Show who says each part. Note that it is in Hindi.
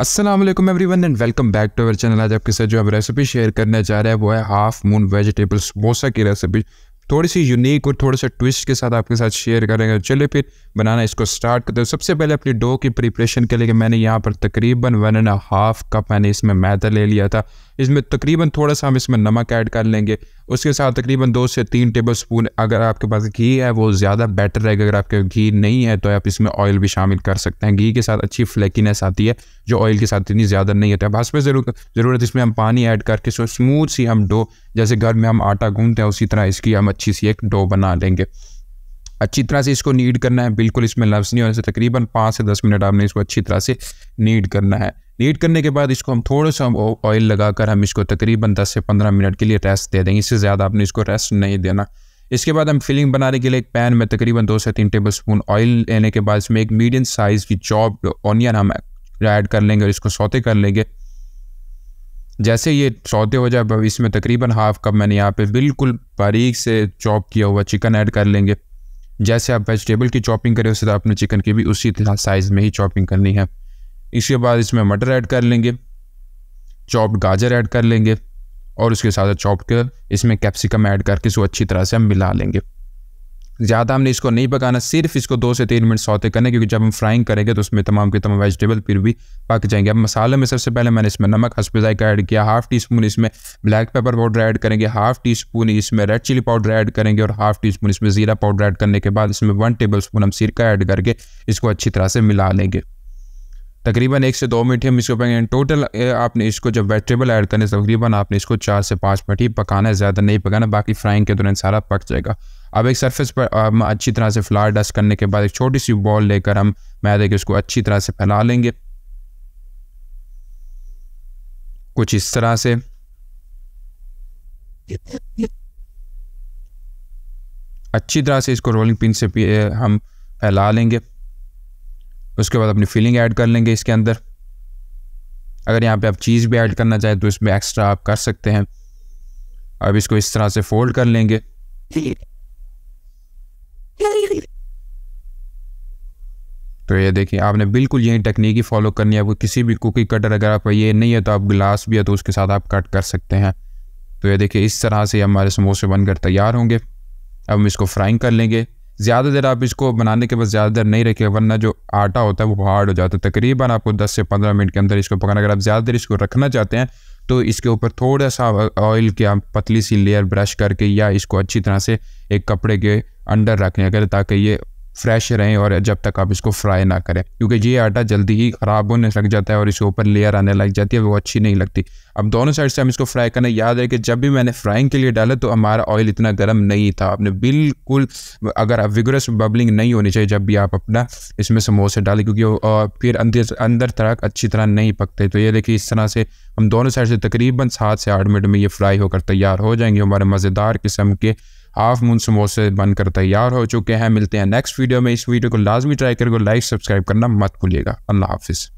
Speaker 1: Aslam everyone and welcome back to our channel आज आपके साथ जो हम रेसिपी शेयर करने जा रहे हैं वो है हाफ मून वेजिटेबल समोसा की रेसिपी थोड़ी सी यूनिक और थोड़ा सा ट्विस्ट के साथ आपके साथ शेयर करेंगे चलिए फिर बनाना इसको स्टार्ट करते हैं सबसे पहले अपनी डो की प्रिपरेशन के लिए मैंने यहाँ पर तकरीबन वन एंड हाफ कप मैंने इसमें मैदा ले लिया था इसमें तकरीबन थोड़ा सा हम इसमें नमक ऐड कर लेंगे उसके साथ तकरीबन दो से तीन टेबल स्पून अगर आपके पास घी है वो ज़्यादा बेटर रहेगा अगर आपके घी नहीं है तो आप इसमें ऑयल भी शामिल कर सकते हैं घी के साथ अच्छी फ्लैकीनेस आती है जो ऑयल के साथ इतनी ज़्यादा नहीं होती है बस में ज़रूर ज़रूरत इसमें हम पानी ऐड करके सो स्मूथ सी हम डो जैसे घर में हम आटा गूंदते हैं उसी तरह इसकी हम अच्छी सी एक डो बना लेंगे अच्छी तरह से इसको नीड करना है बिल्कुल इसमें लफ्ज़ नहीं होने से तकरीबन पाँच से दस मिनट आपने इसको अच्छी तरह से नीड करना है नीट करने के बाद इसको हम थोड़ा सा ऑयल लगाकर हम इसको तकरीबन 10 से 15 मिनट के लिए रेस्ट दे देंगे इससे ज़्यादा आपने इसको रेस्ट नहीं देना इसके बाद हम फिलिंग बनाने के लिए एक पैन में तकरीबन दो से तीन टेबल स्पून ऑयल लेने के बाद इसमें एक मीडियम साइज़ की चॉप्ड ऑनियन हम ऐड कर लेंगे और इसको सौते कर लेंगे जैसे ये सौते हो जाए इसमें तकरीबन हाफ कप मैंने यहाँ पर बिल्कुल बारीक से चॉप किया हुआ चिकन ऐड कर लेंगे जैसे आप वेजिटेबल की चॉपिंग करें उससे तो आपने चिकन की भी उसी साइज़ में ही चॉपिंग करनी है इसके बाद इसमें मटर ऐड कर लेंगे चॉप्ड गाजर ऐड कर लेंगे और उसके साथ चॉप के इसमें कैप्सिकम ऐड करके इसको अच्छी तरह से हम मिला लेंगे ज़्यादा हमने इसको नहीं पकाना सिर्फ इसको दो से तीन मिनट सौते करने क्योंकि जब हम फ्राइंग करेंगे तो उसमें तमाम के तमाम वेजिटेबल फिर भी पक जाएंगे अब मसाले में सबसे पहले मैंने इसमें नमक हंसपजाई का ऐड किया हाफ़ टी स्पून इसमें ब्लैक पेपर पाउडर ऐड करेंगे हाफ़ टी स्पून इसमें रेड चिली पाउडर ऐड करेंगे और हाफ़ टी स्पून इसमें ज़ीरा पाउडर ऐड करने के बाद इसमें वन टेबल स्पून हम सिरका ऐड करके इसको अच्छी तरह से मिला लेंगे तकरीबन एक से दो मिनट हम इसको पकाएंगे टोटल आपने इसको जब वेजिटेबल ऐड करने तकरीबन आपने इसको चार से पाँच मिनट ही पकाना है ज़्यादा नहीं पकाना बाकी फ्राइंग के दौरान सारा पक जाएगा अब एक सरफेस पर हम अच्छी तरह से फ्लावर डस्ट करने के बाद एक छोटी सी बॉल लेकर हम मैदे के उसको अच्छी तरह से फैला लेंगे कुछ इस तरह से अच्छी तरह से इसको रोलिंग पिन से हम फैला लेंगे उसके बाद अपनी फिलिंग ऐड कर लेंगे इसके अंदर अगर यहाँ पे आप चीज़ भी ऐड करना चाहें तो इसमें एक्स्ट्रा आप कर सकते हैं अब इसको इस तरह से फोल्ड कर लेंगे तो ये देखिए आपने बिल्कुल यही टेक्निक ही फॉलो करनी है आपको किसी भी कुकी कटर अगर आपका ये नहीं है तो आप ग्लास भी है तो उसके साथ आप कट कर सकते हैं तो ये देखिए इस तरह से हमारे समोसे बनकर तैयार होंगे अब हम इसको फ्राइंग कर लेंगे ज़्यादा देर आप इसको बनाने के बाद ज़्यादा देर नहीं रखिए वरना जो आटा होता है वो हार्ड हो जाता है तकरीबन आपको 10 से 15 मिनट के अंदर इसको पकाना अगर आप ज़्यादा देर इसको रखना चाहते हैं तो इसके ऊपर थोड़ा सा ऑयल के आप पतली सी लेयर ब्रश करके या इसको अच्छी तरह से एक कपड़े के अंडर रखें अगर ताकि ये फ्रेश रहें और जब तक आप इसको फ्राई ना करें क्योंकि ये आटा जल्दी ही ख़राब होने लग जाता है और इसके ऊपर लेयर आने लग जाती है वो अच्छी नहीं लगती अब दोनों साइड से हम इसको फ्राई करना याद है कि जब भी मैंने फ्राइंग के लिए डाला तो हमारा ऑयल इतना गर्म नहीं था आपने बिल्कुल अगर आप विगरस बबलिंग नहीं होनी चाहिए जब भी आप अपना इसमें समोसे डालें क्योंकि फिर अंदर अंदर तरह अच्छी तरह नहीं पकते तो ये देखिए इस तरह से हम दोनों साइड से तकरीबन सात से आठ मिनट में ये फ्राई होकर तैयार हो जाएंगे हमारे मज़ेदार किस्म के हाफ मून समोसे बनकर तैयार हो चुके हैं मिलते हैं नेक्स्ट वीडियो में इस वीडियो को लाजमी ट्राई करके लाइक सब्सक्राइब करना मत भूलिएगा अल्लाह हाफिज़